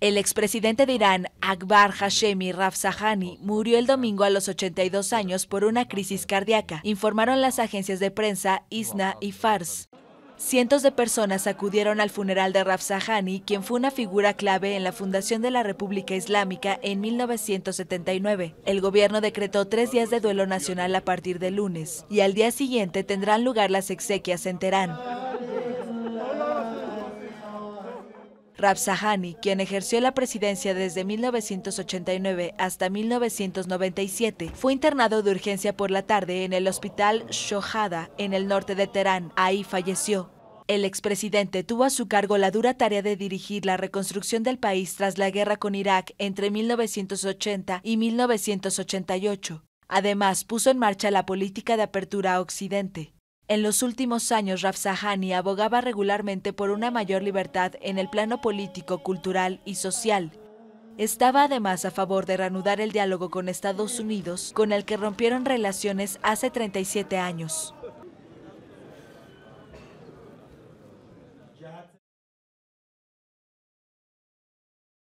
El expresidente de Irán, Akbar Hashemi Rafsahani, murió el domingo a los 82 años por una crisis cardíaca, informaron las agencias de prensa ISNA y FARS. Cientos de personas acudieron al funeral de Rafsahani, quien fue una figura clave en la fundación de la República Islámica en 1979. El gobierno decretó tres días de duelo nacional a partir de lunes, y al día siguiente tendrán lugar las exequias en Teherán. Zahani, quien ejerció la presidencia desde 1989 hasta 1997, fue internado de urgencia por la tarde en el hospital Shohada, en el norte de Teherán. Ahí falleció. El expresidente tuvo a su cargo la dura tarea de dirigir la reconstrucción del país tras la guerra con Irak entre 1980 y 1988. Además, puso en marcha la política de apertura a Occidente. En los últimos años, Rafsahani abogaba regularmente por una mayor libertad en el plano político, cultural y social. Estaba además a favor de reanudar el diálogo con Estados Unidos, con el que rompieron relaciones hace 37 años.